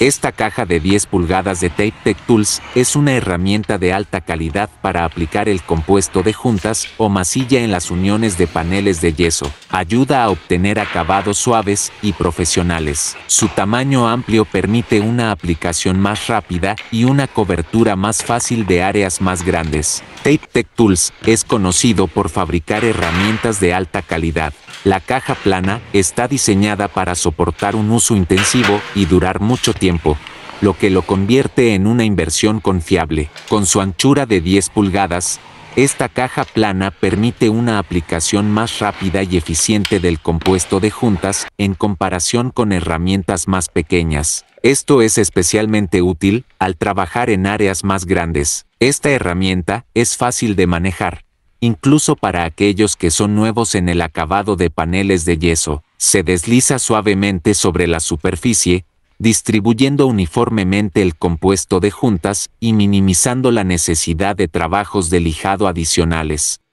Esta caja de 10 pulgadas de Tape Tech Tools es una herramienta de alta calidad para aplicar el compuesto de juntas o masilla en las uniones de paneles de yeso. Ayuda a obtener acabados suaves y profesionales. Su tamaño amplio permite una aplicación más rápida y una cobertura más fácil de áreas más grandes. Tape Tech Tools es conocido por fabricar herramientas de alta calidad. La caja plana está diseñada para soportar un uso intensivo y durar mucho tiempo, lo que lo convierte en una inversión confiable. Con su anchura de 10 pulgadas, esta caja plana permite una aplicación más rápida y eficiente del compuesto de juntas en comparación con herramientas más pequeñas. Esto es especialmente útil al trabajar en áreas más grandes. Esta herramienta es fácil de manejar, incluso para aquellos que son nuevos en el acabado de paneles de yeso, se desliza suavemente sobre la superficie, distribuyendo uniformemente el compuesto de juntas y minimizando la necesidad de trabajos de lijado adicionales.